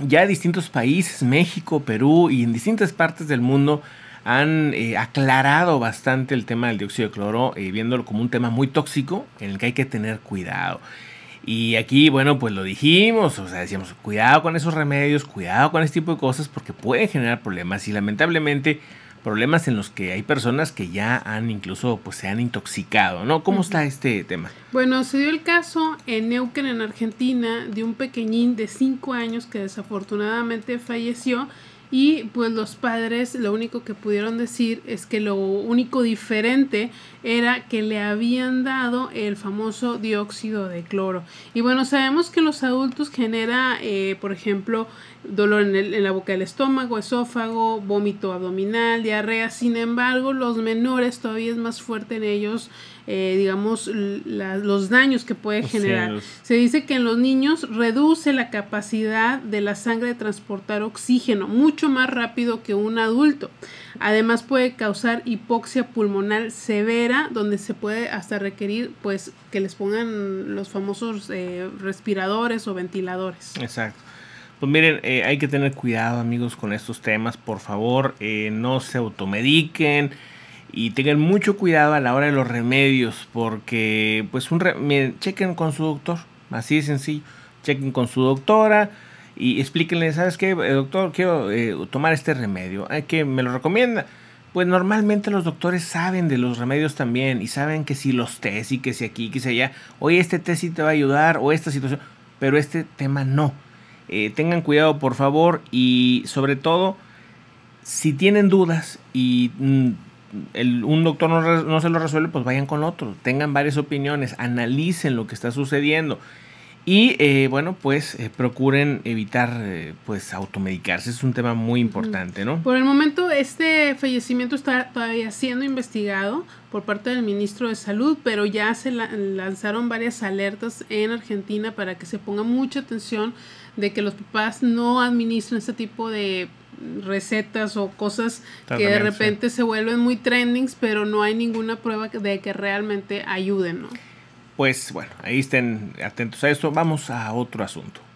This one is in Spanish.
ya distintos países, México, Perú y en distintas partes del mundo han eh, aclarado bastante el tema del dióxido de cloro, eh, viéndolo como un tema muy tóxico en el que hay que tener cuidado. Y aquí, bueno, pues lo dijimos, o sea, decíamos, cuidado con esos remedios, cuidado con este tipo de cosas porque pueden generar problemas y lamentablemente problemas en los que hay personas que ya han incluso pues se han intoxicado, ¿no? ¿Cómo está este tema? Bueno, se dio el caso en Neuquén, en Argentina, de un pequeñín de 5 años que desafortunadamente falleció y pues los padres lo único que pudieron decir es que lo único diferente era que le habían dado el famoso dióxido de cloro. Y bueno, sabemos que los adultos genera, eh, por ejemplo, dolor en, el, en la boca del estómago, esófago, vómito abdominal, diarrea. Sin embargo, los menores todavía es más fuerte en ellos eh, digamos, los daños que puede generar. Se dice que en los niños reduce la capacidad de la sangre de transportar oxígeno, mucho más rápido que un adulto. Además puede causar hipoxia pulmonar severa, donde se puede hasta requerir pues que les pongan los famosos eh, respiradores o ventiladores. Exacto. Pues miren, eh, hay que tener cuidado amigos con estos temas, por favor, eh, no se automediquen y tengan mucho cuidado a la hora de los remedios, porque pues un chequen con su doctor, así de sencillo, chequen con su doctora, y explíquenle, ¿sabes qué, eh, doctor? Quiero eh, tomar este remedio. Ay, eh, que me lo recomienda. Pues normalmente los doctores saben de los remedios también y saben que si los test y que si aquí, que si allá, oye, este test sí te va a ayudar o esta situación, pero este tema no. tengan cuidado por favor y sobre todo, si tienen dudas y mm, un doctor no, no se lo resuelve, pues vayan con otro. Tengan varias opiniones, analicen lo que está sucediendo. Y eh, bueno, pues eh, procuren evitar eh, pues automedicarse, es un tema muy importante, ¿no? Por el momento este fallecimiento está todavía siendo investigado por parte del ministro de Salud, pero ya se lanzaron varias alertas en Argentina para que se ponga mucha atención de que los papás no administren este tipo de recetas o cosas que de repente se vuelven muy trendings, pero no hay ninguna prueba de que realmente ayuden, ¿no? pues bueno, ahí estén atentos a esto. Vamos a otro asunto.